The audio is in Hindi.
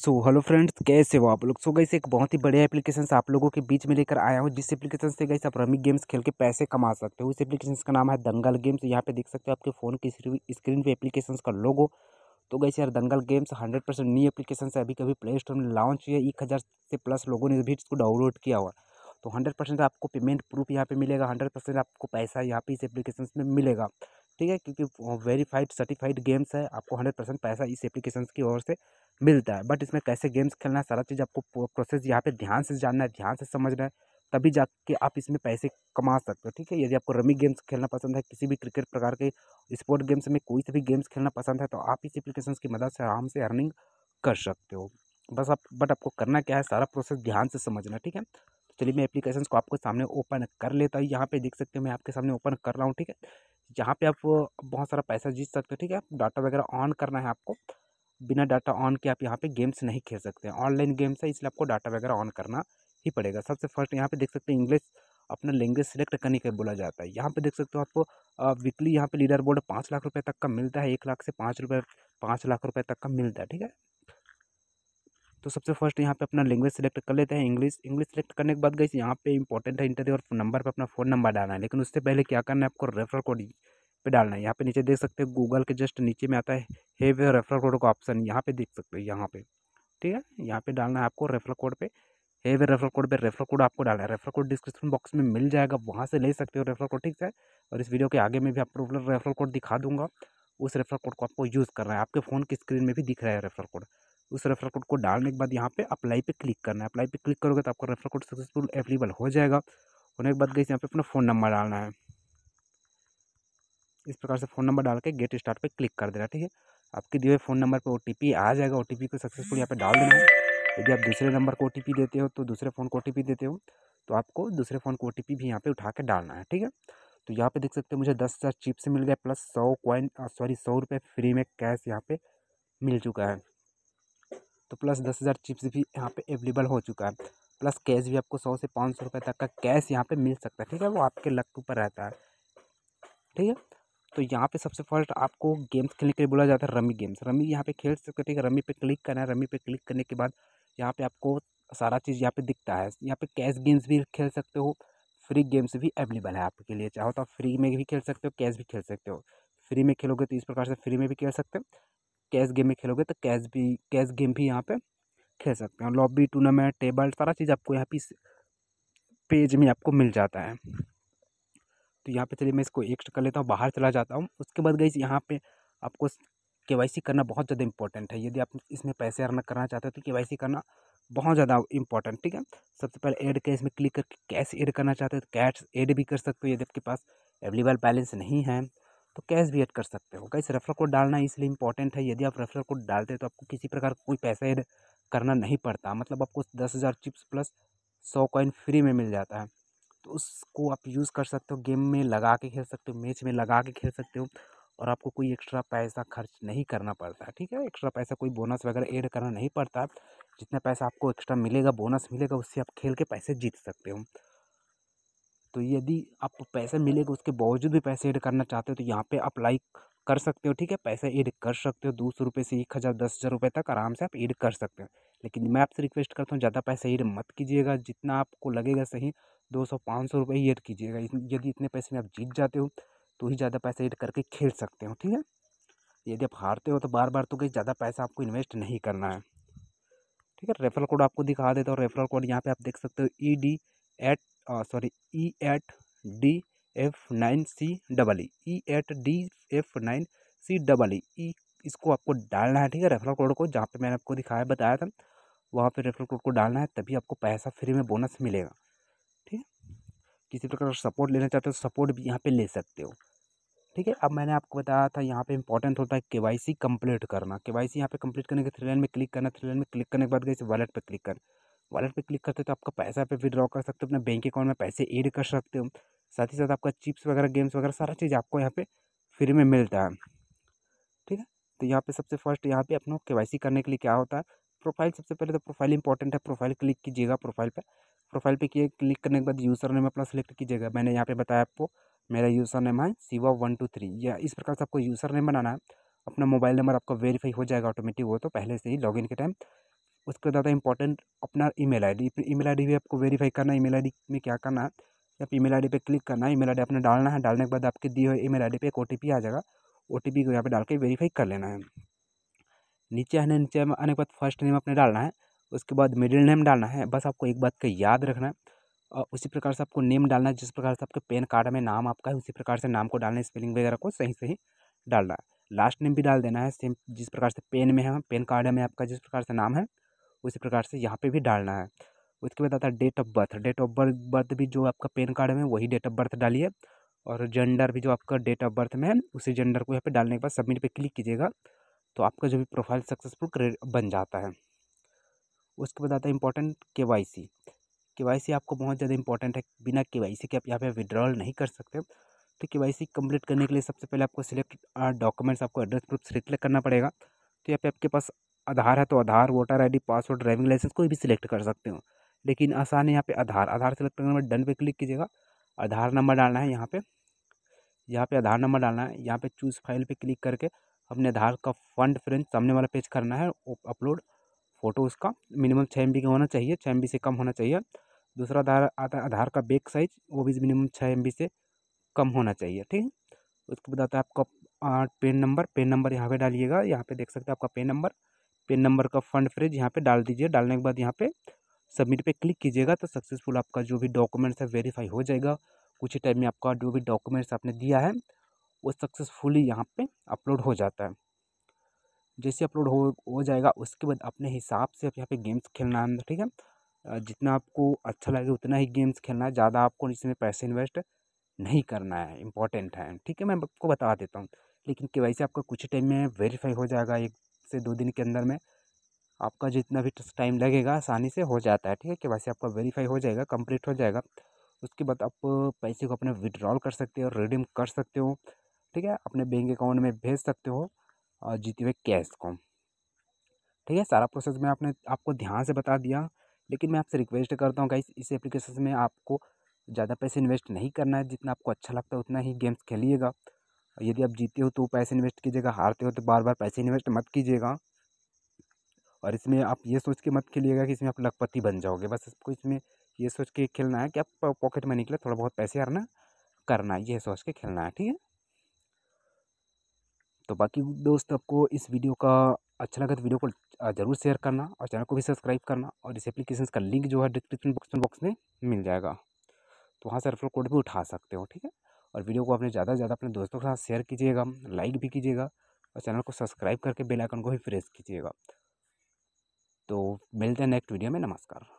सो हेलो फ्रेंड्स कैसे हो आप लोग सो so, गई एक बहुत ही बढ़िया एप्लीकेशन आप लोगों के बीच में लेकर आया हूँ जिस एप्लीकेशन से गई आप रमी गेम्स खेल के पैसे कमा सकते हो उस एप्लीकेशन का नाम है दंगल गेम्स यहाँ पे देख सकते हो आपके फ़ोन की स्क्रीन पे एप्लीकेशन का लोगो तो गई यार Dangal games hundred percent new application से अभी कभी प्ले स्टोर में लॉन्च हुई है एक हज़ार से प्लस लोगों ने भी इसको डाउनलोड किया हुआ तो हंड्रेड परसेंट आपको पेमेंट प्रूफ यहाँ पे मिलेगा हंड्रेड परसेंट आपको पैसा यहाँ पे इस एप्लीकेशन में मिलेगा ठीक है क्योंकि वेरीफाइड सर्टिफाइड गेम्स है आपको हंड्रेड परसेंट पैसा इस एप्लीकेशन की ओर से मिलता है बट इसमें कैसे गेम्स खेलना है सारा चीज़ आपको प्रोसेस यहाँ पे ध्यान से जानना है ध्यान से समझना है तभी जाके आप इसमें पैसे कमा सकते हो ठीक है यदि आपको रमी गेम्स खेलना पसंद है किसी भी क्रिकेट प्रकार के स्पोर्ट गेम्स में कोई से भी गेम्स खेलना पसंद है तो आप इस एप्लीकेशन की मदद से आराम से अर्निंग कर सकते हो बस आप बट आपको करना क्या है सारा प्रोसेस ध्यान से समझना ठीक है तो चलिए मैं एप्लीकेशन को आपके सामने ओपन कर लेता हूँ यहाँ पे देख सकते हो मैं आपके सामने ओपन कर रहा हूँ ठीक है जहाँ पे आप बहुत सारा पैसा जीत सकते हो ठीक है डाटा वगैरह ऑन करना है आपको बिना डाटा ऑन के आप यहाँ पे गेम्स नहीं खेल सकते हैं ऑनलाइन गेम्स है इसलिए आपको डाटा वगैरह ऑन करना ही पड़ेगा सबसे फर्स्ट यहाँ पे देख सकते हैं इंग्लिश अपना लैंग्वेज सेलेक्ट करने के बोला जाता है यहाँ पे देख सकते हो आपको वीकली यहाँ पे लीडर बोर्ड पाँच लाख रुपये तक का मिलता है एक लाख से पाँच रुपये पाँच लाख रुपये तक का मिलता है ठीक है तो सबसे फर्स्ट यहाँ पे अपना लैंग्वेज सेलेक्ट कर लेते हैं इंग्लिश इंग्लिश सेलेक्ट करने के बाद गई यहाँ पे इंपॉर्टेंट है इंटरव्यू और नंबर पे अपना फ़ोन नंबर डालना है लेकिन उससे पहले क्या करना है आपको रेफर कोड पे डालना है यहाँ पे नीचे देख सकते हैं गूगल के जस्ट नीचे में आता है हेव रेफर कोड का ऑप्शन यहाँ पे देख सकते हो यहाँ पे ठीक है यहाँ पे डालना है आपको रेफर कोड पे वे रेफर कोड पे रेफर कोड आपको डालना है रेफर कोड डिस्क्रिप्शन बॉक्स में मिल जाएगा वहाँ से ले सकते हो रेफर कोड ठीक है और इस वीडियो के आगे में भी आपको रेफर कोड दिखा दूंगा उस रेफर कोड को आपको यूज़ करना है आपके फ़ोन की स्क्रीन में भी दिख रहा है रेफर कोड उस रेफर कोड को डालने के बाद यहाँ पे अप्लाई पे क्लिक करना है अप्लाई पे क्लिक करोगे तो आपका रेफर कोड सक्सेसफुल अवेलेबल हो जाएगा होने के बाद गई यहाँ पे अपना फ़ोन नंबर डालना है इस प्रकार से फ़ोन नंबर डाल के गेट स्टार्ट पे क्लिक कर देना ठीक है आपके दिए फ़ोन नंबर पर ओ आ जाएगा ओ को सक्सेसफुल यहाँ पर डाल देना है यदि आप दूसरे नंबर को ओ देते हो तो दूसरे फ़ोन को ओ देते हो तो आपको दूसरे फ़ोन को ओ भी यहाँ पर उठा के डालना है ठीक है तो यहाँ पर देख सकते हो मुझे दस हज़ार चिप्स मिल गया प्लस सौ कॉइन सॉरी सौ रुपये फ्री में कैश यहाँ पर मिल चुका है तो प्लस दस हज़ार चिप्स भी यहाँ पे अवेलेबल हो चुका है प्लस कैश भी आपको सौ से पाँच सौ रुपये तक का कैश यहाँ पे मिल सकता है ठीक है वो आपके लक के ऊपर रहता है ठीक है तो यहाँ पे सबसे फर्स्ट आपको गेम्स खेलने के लिए बोला जाता है रमी गेम्स रमी यहाँ पे खेल सकते ठीक है रमी पे क्लिक करना है रमी पे क्लिक करने के बाद यहाँ पे आपको सारा चीज़ यहाँ पे दिखता है यहाँ पे कैश गेम्स भी खेल सकते हो फ्री गेम्स भी अवेलेबल है आपके लिए चाहो तो आप फ्री में भी खेल सकते हो कैश भी खेल सकते हो फ्री में खेलोगे तो इस प्रकार से फ्री में भी खेल सकते हो कैश गेम में खेलोगे तो कैश भी कैश गेम भी यहाँ पे खेल सकते हैं लॉबी टूर्नामेंट टेबल सारा चीज़ आपको यहाँ पे इस पेज में आपको मिल जाता है तो यहाँ पे चलिए मैं इसको एक्स्ट कर लेता हूँ बाहर चला जाता हूँ उसके बाद गई यहाँ पे आपको के करना बहुत ज़्यादा इंपॉर्टेंट है यदि आप इसमें पैसे अर्न करना चाहते हो तो के करना बहुत ज़्यादा इंपॉर्टेंट ठीक है सबसे पहले ऐड कैश में क्लिक करके कैश ऐड करना चाहते हो तो कैश ऐड भी कर सकते हो यदि आपके पास अवेलेबल बैलेंस नहीं है तो कैश भी ऐड कर सकते हो कैसे रेफर कोड डालना इसलिए इंपॉर्टेंट है यदि आप रेफर कोड डालते हैं तो आपको किसी प्रकार का कोई पैसा ऐड करना नहीं पड़ता मतलब आपको दस हज़ार चिप्स प्लस सौ कॉइन फ्री में मिल जाता है तो उसको आप यूज़ कर सकते हो गेम में लगा के खेल सकते हो मैच में लगा के खेल सकते हो और आपको कोई एक्स्ट्रा पैसा खर्च नहीं करना पड़ता है ठीक है एक्स्ट्रा पैसा कोई बोनस वगैरह ऐड करना नहीं पड़ता जितना पैसा आपको एक्स्ट्रा मिलेगा बोनस मिलेगा उससे आप खेल के पैसे जीत सकते हो तो यदि आपको पैसे मिलेगा तो उसके बावजूद भी पैसे ऐड करना चाहते हो तो यहाँ पे अप्लाई कर सकते हो ठीक है पैसे ऐड कर सकते हो दो सौ रुपये से एक हज़ार दस हज़ार रुपये तक आराम से आप ऐड कर सकते हो लेकिन मैं आपसे रिक्वेस्ट करता हूँ ज़्यादा पैसे ऐड मत कीजिएगा जितना आपको लगेगा सही दो सौ पाँच सौ रुपये ही ऐड कीजिएगा यदि इतने पैसे में आप जीत जाते हो तो ही ज़्यादा पैसे ऐड करके खेल सकते हो ठीक है यदि आप हारते हो तो बार बार तो कहीं ज़्यादा पैसा आपको इन्वेस्ट नहीं करना है ठीक है रेफरल कोड आपको दिखा देता हूँ रेफरल कोड यहाँ पे आप देख सकते हो E e D eight sorry E eight D F nine C double E E eight D F nine C double E E इसको आपको डालना है ठीक है रेफरल कोड को जहाँ पे मैंने आपको दिखाया बताया था वहाँ पे रेफरल कोड को डालना है तभी आपको पैसा फ्री में बोनस मिलेगा ठीक है किसी प्रकार का सपोर्ट लेना चाहते हो सपोर्ट तो भी यहाँ पे ले सकते हो ठीक है अब मैंने आपको बताया था यहाँ पे इंपॉर्टेंट होता है के वाई सी कम्प्लीट करना के वाई सी यहाँ पे कंप्लीट करने के थ्री लाइन में क्लिक करना थ्री लाइन में क्लिक करने के बाद गई वॉलेट पर क्लिक करना वॉलेट पे क्लिक करते हो तो आपका पैसा पे विड्रॉ कर सकते हो अपने बैंक अकाउंट में पैसे ऐड कर सकते हो साथ ही साथ आपका चिप्स वगैरह गेम्स वगैरह सारा चीज़ आपको यहाँ पे फ्री में मिलता है ठीक है तो यहाँ पे सबसे फर्स्ट यहाँ पे अपनों के करने के लिए क्या होता है प्रोफाइल सबसे पहले तो प्रोफाइल इंपॉर्टेंट है प्रोफाइल क्लिक कीजिएगा प्रोफाइल पर प्रोफाइल पे किए क्लिक करने के बाद यूज़र नेम अपना सेलेक्ट कीजिएगा मैंने यहाँ पे बताया आपको मेरा यूज़र नेम है सिवा वन टू थ्री या इस प्रकार से आपको यूज़र नेम बनाना है अपना मोबाइल नंबर आपका वेरीफाई हो जाएगा ऑटोमेटिक वो तो पहले से ही लॉगिन के टाइम उसके ज़्यादा इंपॉर्टेंट अपना ईमेल आईडी ईमेल आईडी भी आपको वेरीफाई करना है ईमेल आईडी में क्या करना है आप ईमेल आईडी पे क्लिक करना है ईमेल आईडी आपने डालना है डालने के बाद आपके दिए हुए ईमेल आईडी पे एक ओटीपी आ जाएगा ओटीपी को यहाँ पे डाल के वेरीफाई कर लेना है नीचे आने नीचे आने के बाद फर्स्ट नेम आपने डालना है उसके बाद मिडिल नेम डालना है बस आपको एक बात का याद रखना है और उसी प्रकार से आपको नेम डालना है जिस प्रकार से आपके पैन कार्ड में नाम आपका है उसी प्रकार से नाम को डालना है स्पेलिंग वगैरह को सही सही डालना है लास्ट नेम भी डाल देना है सेम जिस प्रकार से पेन में है पेन कार्ड में आपका जिस प्रकार से नाम है उसी प्रकार से यहाँ पर भी डालना है उसके बाद आता है date of birth date of birth birth भी जो आपका पेन कार्ड में वही डेट ऑफ बर्थ डालिए और जेंडर भी जो आपका डेट ऑफ बर्थ में है उसी जेंडर को यहाँ पे डालने के बाद सबमिट पे क्लिक कीजिएगा तो आपका जो भी प्रोफाइल सक्सेसफुल बन जाता है उसके बाद आता है इंपॉर्टेंट के वाई सी के वाई सी आपको बहुत ज़्यादा इंपॉर्टेंट है बिना के वाई सी के आप यहाँ पे विड्रॉल नहीं कर सकते तो के वाई सी कम्प्लीट करने के लिए सबसे पहले आपको सिलेक्ट डॉक्यूमेंट्स आपको एड्रेस प्रूफ सिलेक्ट करना पड़ेगा तो यहाँ पे आपके पास आधार है तो Aadhaar voter I password driving licence कोई भी सिलेक्ट कर सकते हो लेकिन आसान है यहाँ पर आधार आधार सेलेक्ट करने में डन पर क्लिक कीजिएगा आधार नंबर डालना है यहाँ पर यहाँ पे आधार नंबर डालना है यहाँ पे चूज़ फाइल पे क्लिक करके अपने आधार का फंड फ्रेंड सामने वाला पेज करना है अपलोड फ़ोटो उसका मिनिमम छः एम का होना चाहिए छः एम से कम होना चाहिए दूसरा आधार आता आधार का बैक साइज वो भी मिनिमम छः एम से कम होना चाहिए ठीक है उसके बाद आता है आपका पेन नंबर पेन नंबर यहाँ पर डालिएगा यहाँ पर देख सकते हैं आपका पेन नंबर पिन नंबर का फंड फ्रेज यहाँ पे डाल दीजिए डालने के बाद यहाँ पे सबमिट पे क्लिक कीजिएगा तो सक्सेसफुल आपका जो भी डॉक्यूमेंट्स है वेरीफाई हो जाएगा कुछ ही टाइम में आपका जो भी डॉक्यूमेंट्स आपने दिया है वो सक्सेसफुली यहाँ पे अपलोड हो जाता है जैसे अपलोड हो हो जाएगा उसके बाद अपने हिसाब से आप यहाँ पे गेम्स खेलना है ठीक है जितना आपको अच्छा लगे उतना ही गेम्स खेलना है ज़्यादा आपको इसमें पैसे इन्वेस्ट नहीं करना है इंपॉर्टेंट है ठीक है मैं आपको बता देता हूँ लेकिन के वैसे आपका कुछ टाइम में वेरीफाई हो जाएगा एक से दो दिन के अंदर में आपका जितना भी टाइम लगेगा आसानी से हो जाता है ठीक है कि वैसे आपका वेरीफाई हो जाएगा कंप्लीट हो जाएगा उसके बाद आप पैसे को अपने विड्रॉल कर सकते हो रिडीम कर सकते हो ठीक है अपने बैंक अकाउंट में भेज सकते हो और जीते हुए कैश को ठीक है सारा प्रोसेस मैं आपने आपको ध्यान से बता दिया लेकिन मैं आपसे रिक्वेस्ट करता हूँ गाइस इस एप्लीकेशन में आपको ज़्यादा पैसे इन्वेस्ट नहीं करना है जितना आपको अच्छा लगता है उतना ही गेम्स खेलिएगा यदि आप जीते हो तो पैसे इन्वेस्ट कीजिएगा हारते हो तो बार बार पैसे इन्वेस्ट मत कीजिएगा और इसमें आप ये सोच के मत खेलिएगा कि इसमें आप लखपति बन जाओगे बस इसको इसमें ये सोच के खेलना है कि आप पॉकेट मनी के लिए थोड़ा बहुत पैसे हारना करना है ये सोच के खेलना है ठीक है तो बाकी दोस्त आपको इस वीडियो का अच्छा लगा तो वीडियो को ज़रूर शेयर करना और चैनल को भी सब्सक्राइब करना और इस एप्लीकेशन का लिंक जो है डिस्क्रिप्शन बॉक्स में मिल जाएगा तो वहाँ से रेफरल कोड भी उठा सकते हो ठीक है और वीडियो को अपने ज़्यादा से ज़्यादा अपने दोस्तों के साथ शेयर कीजिएगा लाइक भी कीजिएगा और चैनल को सब्सक्राइब करके बेल आइकन को भी प्रेस कीजिएगा तो मिलते हैं नेक्स्ट वीडियो में नमस्कार